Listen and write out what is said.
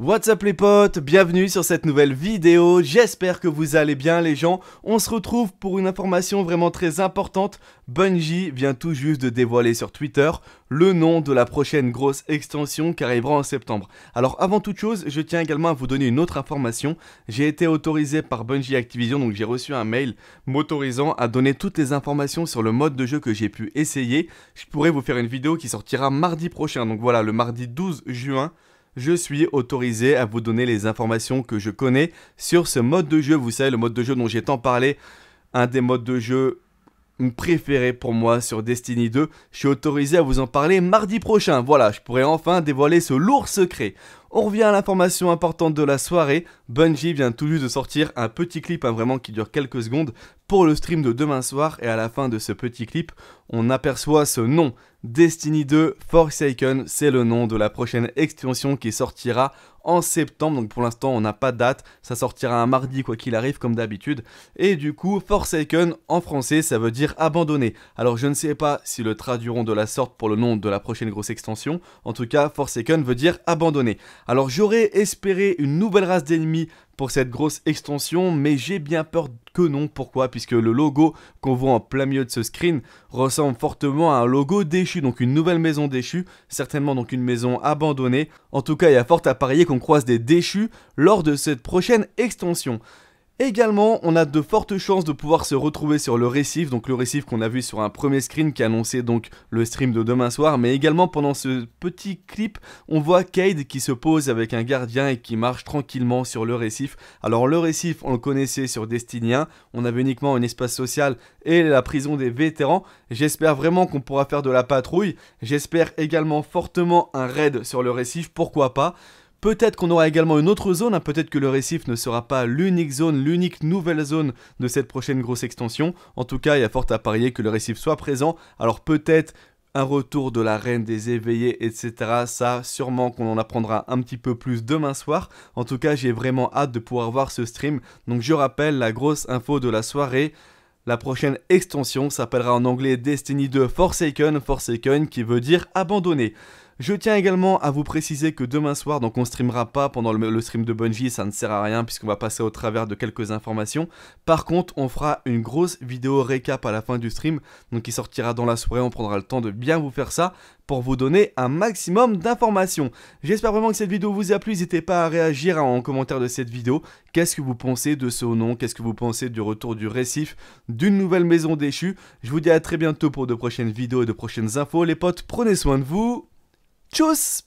What's up les potes, bienvenue sur cette nouvelle vidéo, j'espère que vous allez bien les gens, on se retrouve pour une information vraiment très importante, Bungie vient tout juste de dévoiler sur Twitter le nom de la prochaine grosse extension qui arrivera en septembre. Alors avant toute chose, je tiens également à vous donner une autre information, j'ai été autorisé par Bungie Activision, donc j'ai reçu un mail m'autorisant à donner toutes les informations sur le mode de jeu que j'ai pu essayer, je pourrais vous faire une vidéo qui sortira mardi prochain, donc voilà le mardi 12 juin, je suis autorisé à vous donner les informations que je connais sur ce mode de jeu. Vous savez, le mode de jeu dont j'ai tant parlé, un des modes de jeu préféré pour moi sur Destiny 2. Je suis autorisé à vous en parler mardi prochain. Voilà, je pourrai enfin dévoiler ce lourd secret. On revient à l'information importante de la soirée. Bungie vient tout juste de sortir un petit clip, hein, vraiment qui dure quelques secondes, pour le stream de demain soir. Et à la fin de ce petit clip, on aperçoit ce nom Destiny 2 Forsaken, c'est le nom de la prochaine extension qui sortira en septembre. Donc pour l'instant, on n'a pas de date. Ça sortira un mardi, quoi qu'il arrive, comme d'habitude. Et du coup, Forsaken en français, ça veut dire abandonné. Alors je ne sais pas si le traduiront de la sorte pour le nom de la prochaine grosse extension. En tout cas, Forsaken veut dire abandonné. Alors j'aurais espéré une nouvelle race d'ennemis pour cette grosse extension, mais j'ai bien peur que non. Pourquoi Puisque le logo qu'on voit en plein milieu de ce screen ressemble fortement à un logo déchu, donc une nouvelle maison déchue, certainement donc une maison abandonnée. En tout cas, il y a fort à parier qu'on croise des déchus lors de cette prochaine extension. Également, on a de fortes chances de pouvoir se retrouver sur le récif, donc le récif qu'on a vu sur un premier screen qui annonçait donc le stream de demain soir, mais également pendant ce petit clip, on voit Cade qui se pose avec un gardien et qui marche tranquillement sur le récif. Alors le récif, on le connaissait sur Destinien, on avait uniquement un espace social et la prison des vétérans. J'espère vraiment qu'on pourra faire de la patrouille, j'espère également fortement un raid sur le récif, pourquoi pas Peut-être qu'on aura également une autre zone, hein. peut-être que le récif ne sera pas l'unique zone, l'unique nouvelle zone de cette prochaine grosse extension. En tout cas, il y a fort à parier que le récif soit présent. Alors peut-être un retour de la reine des éveillés, etc. Ça, sûrement qu'on en apprendra un petit peu plus demain soir. En tout cas, j'ai vraiment hâte de pouvoir voir ce stream. Donc je rappelle la grosse info de la soirée. La prochaine extension s'appellera en anglais Destiny 2 Forsaken, Forsaken qui veut dire abandonné. Je tiens également à vous préciser que demain soir, donc on streamera pas pendant le, stream de Bungie, ça ne sert à rien puisqu'on va passer au travers de quelques informations. Par contre, on fera une grosse vidéo récap à la fin du stream, donc qui sortira dans la soirée, on prendra le temps de bien vous faire ça pour vous donner un maximum d'informations. J'espère vraiment que cette vidéo vous a plu, n'hésitez pas à réagir en commentaire de cette vidéo. Qu'est-ce que vous pensez de ce nom Qu'est-ce que vous pensez du retour du récif D'une nouvelle maison déchue Je vous dis à très bientôt pour de prochaines vidéos et de prochaines infos. Les potes, prenez soin de vous Tschüss!